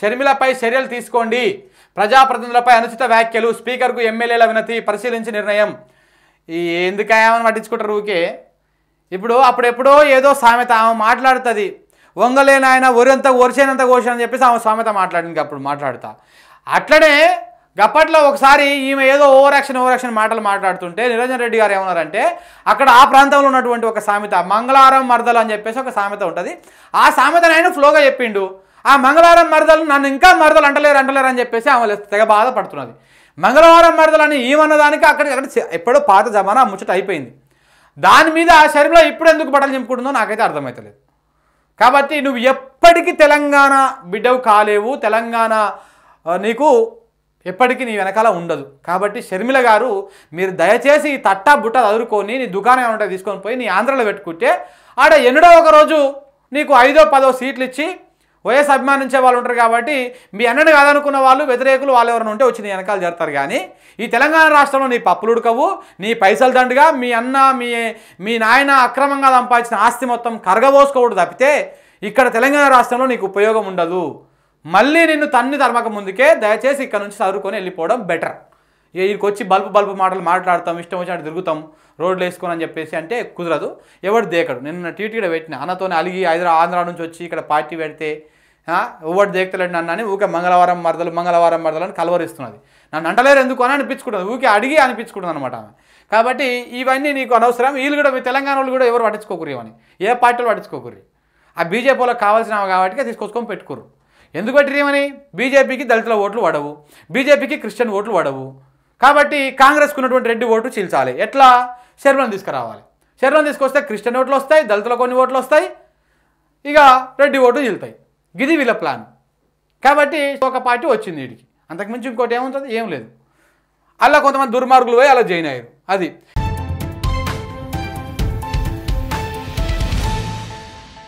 షర్మిలపై చర్యలు తీసుకోండి ప్రజాప్రతినిధులపై అనుచిత వ్యాఖ్యలు స్పీకర్కు ఎమ్మెల్యేల వినతి పరిశీలించి నిర్ణయం ఈ ఎందుకేమని పట్టించుకుంటారు ఊకే ఇప్పుడు అప్పుడెప్పుడో ఏదో సామెత ఆమె మాట్లాడుతుంది వంగలేని ఆయన ఒరంతా ఒరిచేనంత అని చెప్పేసి ఆమె సామెత మాట్లాడింది అప్పుడు మాట్లాడుతా అట్లనే గప్పట్లో ఒకసారి ఈమె ఏదో ఓవర్ యాక్షన్ ఓవర్ యాక్షన్ మాటలు మాట్లాడుతుంటే నిరంజన్ రెడ్డి గారు ఏమన్నారంటే అక్కడ ఆ ప్రాంతంలో ఉన్నటువంటి ఒక సామెత మంగళవారం మరదలు అని చెప్పేసి ఒక సామెత ఉంటుంది ఆ సామెతను ఆయన ఫ్లోగా చెప్పిండు ఆ మంగళవారం మరదలు నన్ను ఇంకా మరదలు అంటలేరు అంటలేరు అని చెప్పేసి ఆమె తెగ బాధపడుతున్నది మంగళవారం మరదలు అని ఏమన్నదానికి అక్కడ అక్కడ ఎప్పుడో పాత జమానా ముచ్చట అయిపోయింది దాని మీద ఆ శరీరంలో ఇప్పుడు ఎందుకు బట్టలు చెప్పుకుంటుందో నాకైతే అర్థమవుతలేదు కాబట్టి నువ్వు ఎప్పటికీ తెలంగాణ బిడ్డవు కాలేవు తెలంగాణ నీకు ఎప్పటికీ నీ వెనకాల ఉండదు కాబట్టి షర్మిల గారు మీరు దయచేసి ఈ తట్టా బుట్ట చదువుకొని నీ దుకాణం ఉంటే తీసుకొని పోయి నీ ఆంధ్రలో పెట్టుకుంటే ఆడ ఎన్నడో ఒకరోజు నీకు ఐదో పదో సీట్లు ఇచ్చి వయస్సు అభిమానించే వాళ్ళు ఉంటారు కాబట్టి మీ అన్నని కాదనుకున్న వాళ్ళు వ్యతిరేకులు వాళ్ళు ఎవరైనా ఉంటే వచ్చి నీ వెనకాల జరుగుతారు కానీ ఈ తెలంగాణ రాష్ట్రంలో నీ పప్పులు ఉడకవు నీ పైసలు దండుగా మీ అన్న మీ మీ నాయన అక్రమంగా సంపాదించిన ఆస్తి మొత్తం కరగబోసుకోకూడదు తప్పితే ఇక్కడ తెలంగాణ రాష్ట్రంలో నీకు ఉపయోగం ఉండదు మళ్ళీ నిన్ను తన్ని తరమక ముందుకే దయచేసి ఇక్కడ నుంచి చదువుకొని వెళ్ళిపోవడం బెటర్ వీరికి వచ్చి బల్బు బల్బు మాటలు మాట్లాడతాం ఇష్టం వచ్చినట్టు తిరుగుతాం రోడ్లు వేసుకొని అని చెప్పేసి అంటే కుదరదు ఎవడు దేకడు నిన్న టీటీ పెట్టిన అన్నతోనే అలిగి హైదరాబాద్ ఆంధ్ర నుంచి వచ్చి ఇక్కడ పార్టీ పెడితే ఎవడు దేక్తలేడు నన్ను అని ఊకే మంగళవారం మరదలు మంగళవారం మరదలు అని కలవరిస్తున్నది నన్ను అంటలేరు ఎందుకు అని అనిపించుకుంటుంది ఊకే అడిగి అనిపించుకుంటుంది అనమాట కాబట్టి ఇవన్నీ నీకు అనవసరం వీళ్ళు కూడా మీ తెలంగాణ వాళ్ళు కూడా ఎవరు పట్టించుకోకూరు ఇవని ఏ పార్టీలు పట్టించుకోకరు ఆ బీజేపీలో కావాల్సిన కాబట్టి తీసుకొచ్చుకొని పెట్టుకోరు ఎందుకు పెట్టిరేమని బీజేపీకి దళితుల ఓట్లు పడవు బీజేపీకి క్రిస్టియన్ ఓట్లు పడవు కాబట్టి కాంగ్రెస్కి ఉన్నటువంటి రెడ్డి ఓట్లు చీల్చాలి ఎట్లా శర్మలను తీసుకురావాలి శర్మలను తీసుకొస్తే క్రిస్టియన్ ఓట్లు వస్తాయి దళితుల కొన్ని ఓట్లు వస్తాయి ఇక రెడ్డి ఓటు చీల్తాయి ఇది వీళ్ళ ప్లాన్ కాబట్టి ఒక పార్టీ వచ్చింది వీడికి అంతకుమించి ఇంకోటి ఏముంటుంది ఏం లేదు అలా కొంతమంది దుర్మార్గులు పోయి అలా జాయిన్ అయ్యారు అది